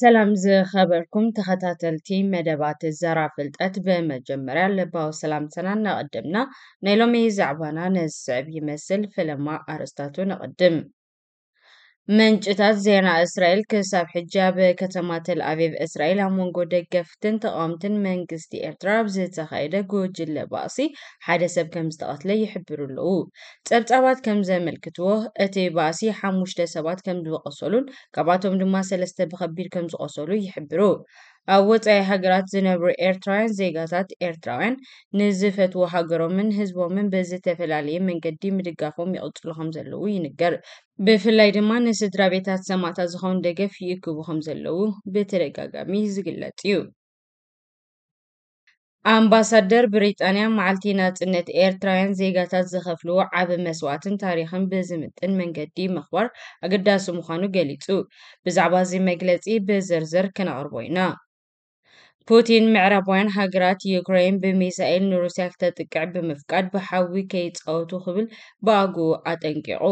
ሰላም ዝኸበርኩም ተኸታተልቲ መደባት ዘራ ፍልጠት ብመጀመርያ ልባዊ ሰላምትና ነቐድምና ናይ ሎሚ ዛዕባና ነዝስዕብ ይመስል ፍለማ ኣርእስታቱ ነቐድም ምንጭታት ዜና እስራኤል ክሳብ ከተማ ተል ተልኣቤብ እስራኤል ኣብ መንጎ ደገፍትን ተቃውምትን መንግስቲ ኤርትራ ኣብ ብዝተኻየደ ጎጅለ ባእሲ ሓደ ሰብ ከም ዝተቐትለ ይሕብሩ ኣለዉ። ጸብጻባት ከም ዘመልክትዎ እቲ ባእሲ ሓሙሽተ ሰባት ከም ዝወቐሰሉን ካብኣቶም ድማ ሰለስተ ብከቢድ ከም ዝቆሰሉ ይሕብሩ። ኣብ ወፃኢ ሃገራት ዝነብሩ ኤርትራውያን ዜጋታት ኤርትራውያን ንዝፈትዎ ሃገሮምን ህዝቦምን ብዝተፈላለየ መንገዲ ምድጋፎም ይቅፅሉ ከም ዘለዉ ይንገር። ብፍላይ ድማ ንስድራ ቤታት ሰማእታት ዝኸውን ደገፍ ይእክቡ ከም ዘለዉ ብተደጋጋሚ ዝግለጽ እዩ። ኣምባሳደር ብሪጣንያ መዓልቲ ናጽነት ኤርትራውያን ዜጋታት ዝኸፍልዎ ዓብ መስዋዕትን ታሪክን ብዝምጥን መንገዲ ምኽባር ኣገዳሲ ምዃኑ ገሊጹ። ብዛዕባ እዚ መግለጺ ብዝርዝር ክነቕርቦ ኢና። ፑቲን ምዕራባውያን ሃገራት ዩክሬን ብሚሳኤል ንሩስያ ክተጥቅዕ ብምፍቃድ ብሓዊ ከይፃወቱ ክብል ብኣግኡ ኣጠንቂቑ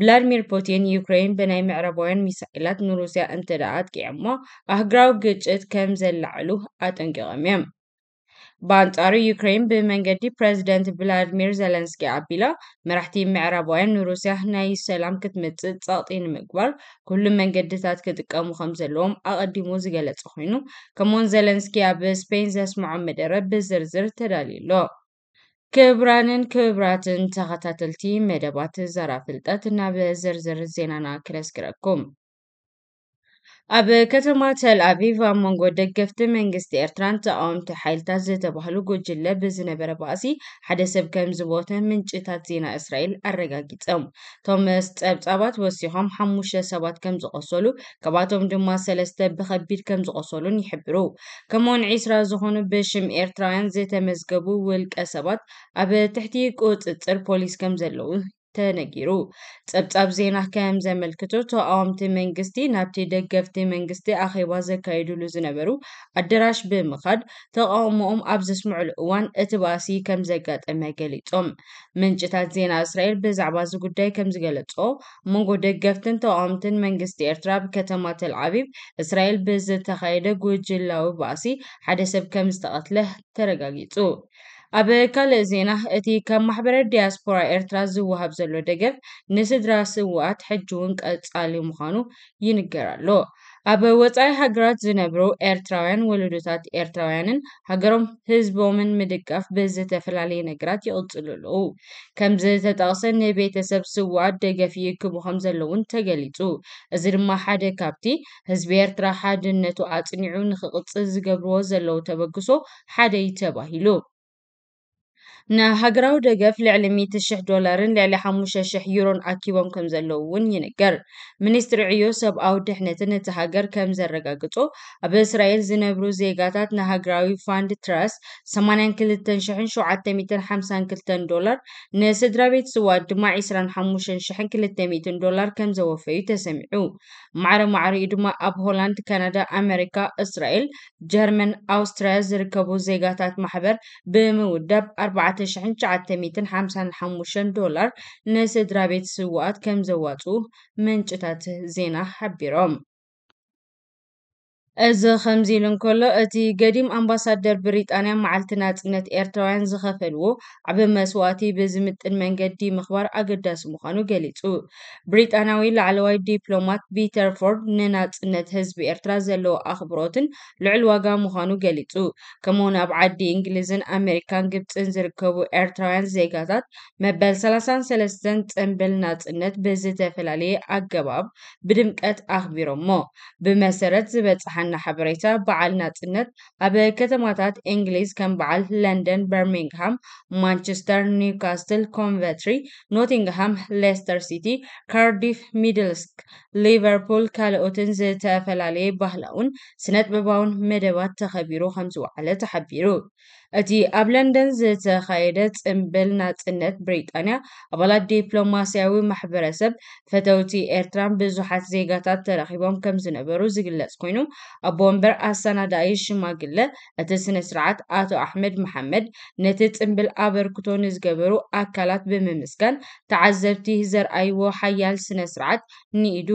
ቭላድሚር ፑቲን ዩክሬን ብናይ ምዕራባውያን ሚሳኤላት ንሩስያ እንተደኣ ኣጥቂዕሞ ኣህጉራዊ ግጭት ከም ዘላዕሉ ኣጠንቂቖም እዮም ብኣንጻሩ ዩክሬን ብመንገዲ ፕረዚደንት ቭላድሚር ዘለንስኪ ኣቢላ መራሕቲ ምዕራባውያን ንሩስያ ናይ ሰላም ክትመጽእ ጸቕጢ ንምግባር ኩሉ መንገድታት ክጥቀሙ ከም ዘለዎም ኣቐዲሙ ዝገለጸ ኮይኑ ከምኡውን ዘለንስኪ ኣብ ስፔን ዘስምዖ መደረ ብዝርዝር ተዳልዩ ኣሎ ክብራንን ክብራትን ተኸታተልቲ መደባት ዘራ ፍልጠት ናብ ዝርዝር ዜናና ክነስግረኩም ኣብ ከተማ ተልኣቪቭ ኣብ መንጎ ደገፍቲ መንግስቲ ኤርትራን ተቃወምቲ ሓይልታት ዝተባህሉ ጉጅለ ብዝነበረ ባእሲ ሓደ ሰብ ከም ዝሞተ ምንጭታት ዜና እስራኤል ኣረጋጊፆም። እቶም ፀብጻባት ወሲኾም ሓሙሽተ ሰባት ከም ዝቆሰሉ ካብኣቶም ድማ ሰለስተ ብከቢድ ከም ዝቆሰሉን ይሕብሩ። ከምኡውን ዒስራ ዝኾኑ ብሽም ኤርትራውያን ዘተመዝገቡ ውልቀ ሰባት ኣብ ትሕቲ ቁፅፅር ፖሊስ ከም ዘለዉ ተነጊሩ ጸብጻብ ዜና ከም ዘመልክቶ ተቃወምቲ መንግስቲ ናብቲ ደገፍቲ መንግስቲ ኣኼባ ዘካይድሉ ዝነበሩ ኣዳራሽ ብምኻድ ተቃውሞኦም ኣብ ዘስምዑሉ እዋን እቲ ባሲ ከም ዘጋጠመ ገሊፆም ምንጭታት ዜና እስራኤል ብዛዕባ እዚ ጉዳይ ከም ዝገለፆ መንጎ ደገፍትን ተቃወምትን መንግስቲ ኤርትራ ብከተማ ተል እስራኤል ብዝተኻየደ ጉጅላዊ ባእሲ ሓደ ሰብ ከም ዝተቐትለ ተረጋጊፁ ኣብ ካልእ ዜና እቲ ካብ ማሕበረ ዲያስፖራ ኤርትራ ዝወሃብ ዘሎ ደገፍ ንስድራ ስውኣት ሕጂ እውን ቀጻሊ ምዃኑ ይንገር ኣሎ ኣብ ወፃኢ ሃገራት ዝነብሩ ኤርትራውያን ወለዶታት ኤርትራውያንን ሃገሮም ህዝቦምን ምድቃፍ ብዝተፈላለዩ ነገራት ይቕፅሉ ኣለዉ ከም ተጠቕሰ ንቤተሰብ ስውኣት ደገፍ ይክቡ ከም ዘሎ እውን ተገሊጹ እዚ ድማ ሓደ ካብቲ ህዝቢ ኤርትራ ሓድነቱ ኣፅኒዑ ንክቕፅል ዝገብርዎ ዘለዉ ተበግሶ ሓደ እዩ ተባሂሉ ንሃገራዊ ደገፍ ልዕሊ 1000 ዶላርን ልዕሊ 5000 ዩሮን ኣኪቦም ከም ዘለዉ እውን ይንገር ሚኒስትሪ ዕዮ ሰብኣዊ ድሕነትን እቲ ሃገር ከም ዘረጋግጾ ኣብ እስራኤል ዝነብሩ ዜጋታት ንሃገራዊ ፋንድ ትራስ 82752 ዶላር ንስድራ ቤት ስዋድ ድማ 25200 ዶላር ከም ዘወፈዩ ተሰሚዑ ማዕረ ማዕሪኡ ድማ ኣብ ሆላንድ ካናዳ ኣሜሪካ እስራኤል ጀርመን ኣውስትራያ ዝርከቡ ዜጋታት ማሕበር ብምውዳብ 955 ዶላር ንስድራ ቤት ስዋኣት ከም ዘዋፅኡ መንጭታት ዜና ሓቢሮም እዚ ከምዚ ኢሉ እንከሎ እቲ ገዲም ኣምባሳደር ብሪጣንያ መዓልቲ ናፅነት ኤርትራውያን ዝኸፈልዎ ዓብ መስዋእቲ ብዝምጥን መንገዲ ምኽባር ኣገዳሲ ምዃኑ ገሊጹ ብሪጣንያዊ ላዕለዋይ ዲፕሎማት ፒተር ፎርድ ንናፅነት ህዝቢ ኤርትራ ዘለዎ ኣኽብሮትን ልዑል ዋጋ ምዃኑ ገሊጹ ከምኡውን ኣብ ዓዲ እንግሊዝን ኣሜሪካን ግብፅን ዝርከቡ ኤርትራውያን ዜጋታት መበል 33 ፅንብል ናፅነት ብዝተፈላለየ ኣገባብ ብድምቀት ኣኽቢሮሞ ብመሰረት ዝበፅሓ أن حبريتا بعل ناتنت أبا كتماتات إنجليز كان بعل لندن برمنغهام مانشستر نيوكاستل كونفتري نوتنغهام ليستر سيتي كارديف ميدلسك ليفربول كالوتن زيتا فلالي بحلاون سنت بباون مدوات تخبيرو خمسو على تحبيرو እቲ ኣብ ለንደን ዝተኻየደ ፅምብል ናፅነት ብሪጣንያ ኣባላት ዲፕሎማስያዊ ማሕበረሰብ ፈተውቲ ኤርትራን ብዙሓት ዜጋታት ተረኺቦም ከም ዝነበሩ ዝግለጽ ኮይኑ ኣቦ ወንበር ኣሰናዳኢ ሽማግለ እቲ ስነ ስርዓት ኣቶ ኣሕመድ መሓመድ ነቲ ፅምብል ኣበርክቶ ንዝገበሩ ኣካላት ብምምስጋን ተዓዘብቲ ዘርኣይዎ ሓያል ስነ ስርዓት ንኢዱ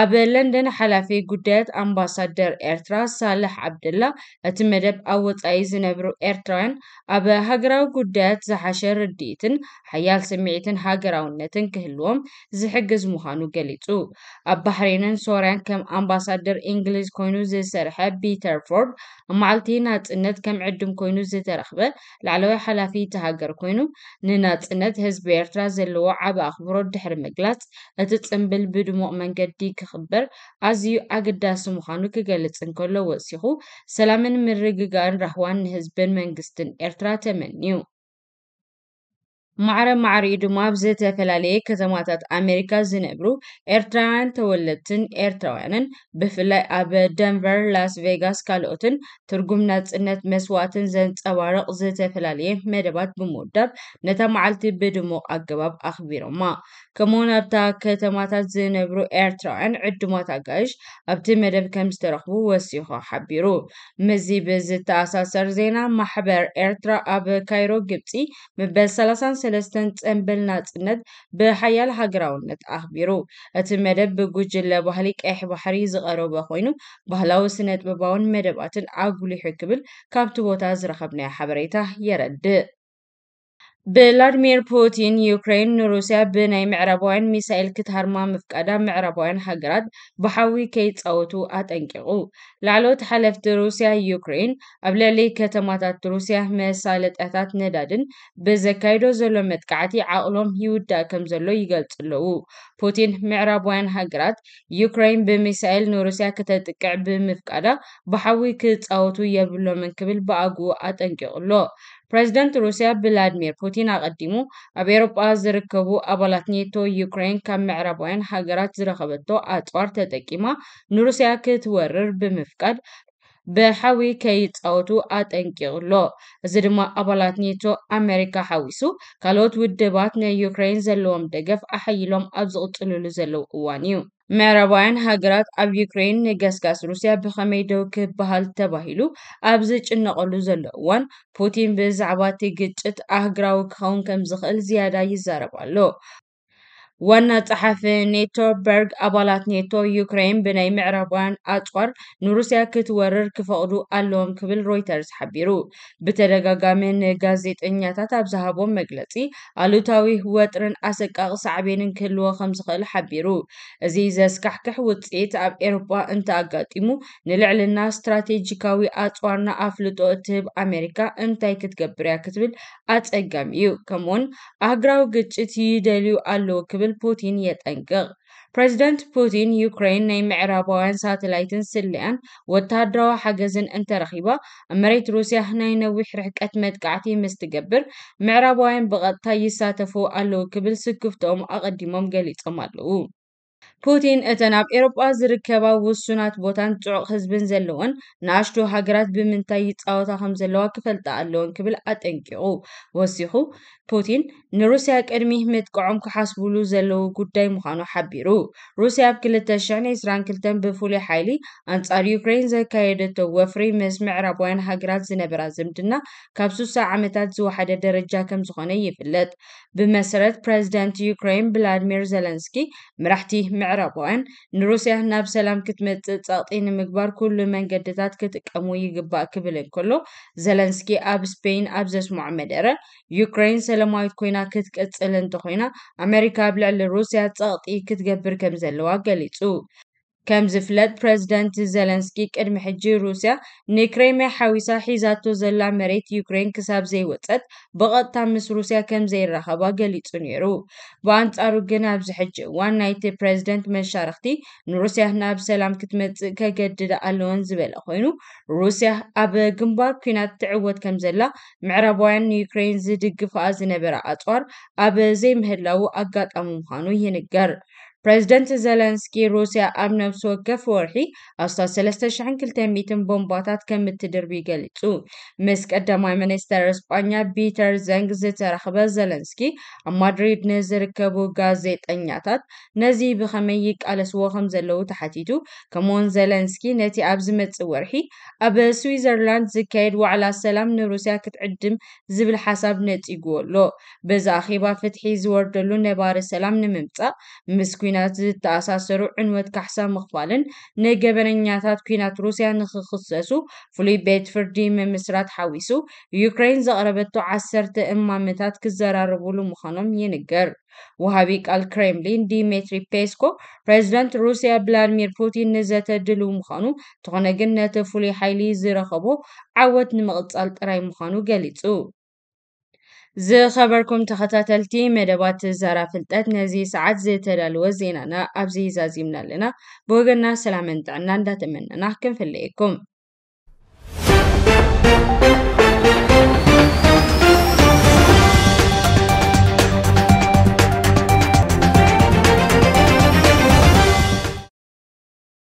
ኣብ ለንደን ሓላፊ ጉዳያት ኣምባሳደር ኤርትራ ሳልሕ ዓብደላ እቲ መደብ ኣብ ወፃኢ ዝነብሩ ኤርትራ ኤርትራውያን ኣብ ሃገራዊ ጉዳያት ዝሓሸ ርድኢትን ሓያል ስምዒትን ሃገራውነትን ክህልዎም ዝሕግዝ ምዃኑ ገሊጹ ኣብ ባሕሬንን ሶርያን ከም ኣምባሳደር እንግሊዝ ኮይኑ ዝሰርሐ ፒተር ፎርድ መዓልቲ ናጽነት ከም ዕድም ኮይኑ ዝተረኽበ ላዕለዋይ ሓላፊ ተሃገር ኮይኑ ንናጽነት ህዝቢ ኤርትራ ዘለዎ ዓብ ኣኽብሮ ድሕሪ ምግላጽ እቲ ጽምብል ብድሙቕ መንገዲ ክኽበር ኣዝዩ ኣገዳሲ ምዃኑ ክገልጽ እንከሎ ወሲኹ ሰላምን ምርግጋእን ራህዋን ንህዝብን መንግስትን ኤርትራ ተመኒው። ማዕረ ማዕሪኡ ድማ ኣብ ከተማታት ኣሜሪካ ዝነብሩ ኤርትራውያን ተወለድትን ኤርትራውያንን ብፍላይ ኣብ ደንቨር፣ ላስ ቬጋስ ካልኦትን ትርጉም ናጽነት መስዋዕትን ዘንጸባርቕ ዝተፈላለየ መደባት ብምውዳብ ነታ መዓልቲ ብድሙቕ ኣገባብ ኣኽቢሮማ ከምኡውን ኣብታ ከተማታት ዝነብሩ ኤርትራውያን ዕድማት ኣጋይሽ ኣብቲ መደብ ከም ዝተረኽቡ ወሲኹ ሓቢሩ ምዚ ብዝተኣሳሰር ዜና ማሕበር ኤርትራ ኣብ ካይሮ ግብፂ መበል 30 ሰለስተን ፅምብል ናፅነት ብሓያል ሃገራውነት ኣኽቢሩ እቲ መደብ ብጉጅለ ባህሊ ቀይሕ ባሕሪ ዝቐረበ ኮይኑ ባህላዊ ስነ ጥበባውን መደባትን ኣጉሊሑ ክብል ካብቲ ቦታ ዝረኸብናዮ ሓበሬታ የረድእ ብላድሚር ፑቲን ዩክሬን ንሩስያ ብናይ ምዕራባውያን ሚሳኤል ክትሃርማ ምፍቃዳ ምዕራባውያን ሃገራት ብሓዊ ከይፃወቱ ኣጠንቂቑ ላዕሎት ሓለፍቲ ሩስያ ዩክሬን ኣብ ልዕሊ ከተማታት ሩስያ መሳለጥያታት ነዳድን ብዘካይዶ ዘሎ መጥቃዕቲ ዓቕሎም ይውዳእ ከም ዘሎ ይገልጽ ኣለዉ ፑቲን ምዕራባውያን ሃገራት ዩክሬን ብሚሳኤል ንሩስያ ክተጥቅዕ ብምፍቃዳ ብሓዊ ክፃወቱ የብሎምን ክብል ብኣግኡ ኣጠንቂቑ ኣሎ ፕረዚደንት ሩስያ ብላድሚር ፑቲን ኣቐዲሙ ኣብ ኤሮጳ ዝርከቡ ኣባላት ኔቶ ዩክሬን ካብ ምዕራባውያን ሃገራት ዝረኸበቶ ኣፅዋር ተጠቂማ ንሩስያ ክትወርር ብምፍቃድ ብሓዊ ከይፃወቱ ኣጠንቂቕሎ እዚ ድማ ኣባላት ኔቶ ኣሜሪካ ሓዊሱ ካልኦት ውድባት ንዩክሬን ዘለዎም ደገፍ ኣሓይሎም ኣብ ዝቕፅልሉ ዘለው እዋን እዩ ምዕራባውያን ሃገራት ኣብ ዩክሬን ንገስጋስ ሩስያ ብኸመይ ደው ክበሃል ተባሂሉ ኣብ ዝጭነቐሉ ዘሎ እዋን ፑቲን ብዛዕባ እቲ ግጭት ኣህግራዊ ክኸውን ከም ዝኽእል ዝያዳ ይዛረብ ኣሎ ዋና ፀሓፊ ኔቶ በርግ ኣባላት ኔቶ ዩክሬን ብናይ ምዕራባውያን ኣፅዋር ንሩስያ ክትወርር ክፈቕዱ ኣለዎም ክብል ሮይተርስ ሓቢሩ ብተደጋጋሚ ንጋዜጠኛታት ኣብ ዝሃቦም መግለፂ ኣሉታዊ ወጥርን ኣሰቃቂ ሳዕቤንን ክህልዎ ከም ዝኽእል ሓቢሩ እዚ ዘስካሕክሕ ውፅኢት ኣብ ኤሮፓ እንተኣጋጢሙ ንልዕልና ስትራቴጂካዊ ኣፅዋርና ኣፍልጦ እትህብ ኣሜሪካ እንታይ ክትገብር እያ ክትብል ኣፀጋሚ እዩ ከምኡውን ኣህግራዊ ግጭት ይደልዩ ኣለዉ ክብል ምበል ፑቲን የጠንቅቕ ፕሬዚደንት ፑቲን ዩክሬን ናይ ምዕራባውያን ሳተላይትን ስልኣን ወተሃደራዊ ሓገዝን እንተረኺባ ኣብ መሬት ሩስያ ናይ ነዊሕ ርሕቀት መጥቃዕቲ ምስ ትገብር ምዕራባውያን ብቐጥታ ይሳተፉ ኣለዉ ክብል ስክፍትኦም ኣቐዲሞም ገሊፆም ኣለዉ ፑቲን እተን ኣብ ኤሮጳ ዝርከባ ውሱናት ቦታን ጥዑቕ ህዝብን ዘለዎን ንኣሽቱ ሃገራት ብምንታይ ይፃወታ ከም ዘለዋ ክፈልጣ ኣለዎን ክብል ኣጠንቂቑ ወሲኹ ፑቲን ንሩስያ ቅድሚ ምጥቅዖም ክሓስብሉ ዘለዉ ጉዳይ ምዃኑ ሓቢሩ ሩስያ ኣብ 2022 ብፍሉይ ሓይሊ ኣንጻር ዩክሬን ዘካየደቶ ወፍሪ ምስ ምዕራባውያን ሃገራት ዝነበራ ዝምድና ካብ 60 ዓመታት ዝወሓደ ደረጃ ከም ዝኾነ ይፍለጥ ብመሰረት ፕረዚደንት ዩክሬን ቭላድሚር ዘለንስኪ መራሕቲ ምዕራባውያን ንሩስያ ናብ ሰላም ክትመፅእ ፀቕጢ ንምግባር ኩሉ መንገድታት ክጥቀሙ ይግባእ ክብል እንከሎ ዘለንስኪ ኣብ ስፔን ኣብ ዘስምዖ መደረ ዩክሬን ሰላማዊት ኮይና ክትቅፅል እንተኮይና ኣሜሪካ ኣብ ልዕሊ ሩስያ ፀቕጢ ክትገብር ከም ዘለዋ ገሊፁ ከም ዝፍለጥ ፕረዚደንት ዘለንስኪ ቅድሚ ሕጂ ሩስያ ንክሬምያ ሓዊሳ ሒዛቶ ዘላ መሬት ዩክሬን ክሳብ ዘይወፀት ብቐጥታ ምስ ሩስያ ከም ዘይራኸባ ገሊጹ ነይሩ ብኣንጻሩ ግን ኣብዚ ሕጂ እዋን ናይቲ ፕረዚደንት መሻርክቲ ንሩስያ ናብ ሰላም ክትመፅእ ከገድድ ኣለወን ዝበለ ኮይኑ ሩስያ ኣብ ግንባር ኩናት ትዕወት ከም ዘላ ምዕራባውያን ንዩክሬን ዝድግፍኣ ዝነበረ ኣፅዋር ኣብ ዘይምህላዉ ኣጋጣሚ ምዃኑ ይንገር ፕረዚደንት ዘለንስኪ ሩስያ ኣብ ነብሲ ወከፍ ወርሒ ኣብ 3200 ቦምባታት ከም እትድርቢ ገሊጹ ምስ ቀዳማይ ሚኒስተር እስጳኛ ፒተር ዘንግ ዝተረኽበ ዘለንስኪ ኣብ ማድሪድ ንዝርከቡ ጋዜጠኛታት ነዚ ብኸመይ ይቃለስዎ ከም ዘለዉ ተሓቲቱ ከምኡውን ዘለንስኪ ነቲ ኣብ ዝመጽእ ወርሒ ኣብ ስዊዘርላንድ ዝካየድ ዋዕላ ሰላም ንሩስያ ክትዕድም ዝብል ሓሳብ ነጺግዎ ኣሎ በዛ ኣኼባ ፍትሒ ዝወርደሉ ነባሪ ሰላም ንምምጻእ ምስ ኩናት ዝተኣሳሰሩ ዕንወት ካሕሳ ምኽፋልን ንገበነኛታት ኩናት ሩስያ ንክክሰሱ ፍሉይ ቤት ፍርዲ ምምስራት ሓዊሱ ዩክሬን ዘቕረበቶ ዓሰርተ እማምታት ክዘራርብሉ ምዃኖም ይንገር ወሃቢ ቃል ክሬምሊን ዲሜትሪ ፔስኮ ፕሬዚዳንት ሩስያ ቭላዲሚር ፑቲን ንዘተድል ምዃኑ እንተኾነ ግን ነቲ ፍሉይ ሓይሊ ዝረኸቦ ዓወት ንምቕጻል ጥራይ ምዃኑ ገሊጹ ዝ ኸበርኩም ተኸታተልቲ መደባት ዛራ ፍልጠት ነዚ ሰዓት ዝተዳልወ ዜናና ኣብዚ ይዛዚምና ኣለና ብወገና ሰላምን ጥዕና እንዳተመነና ክንፍለየኩም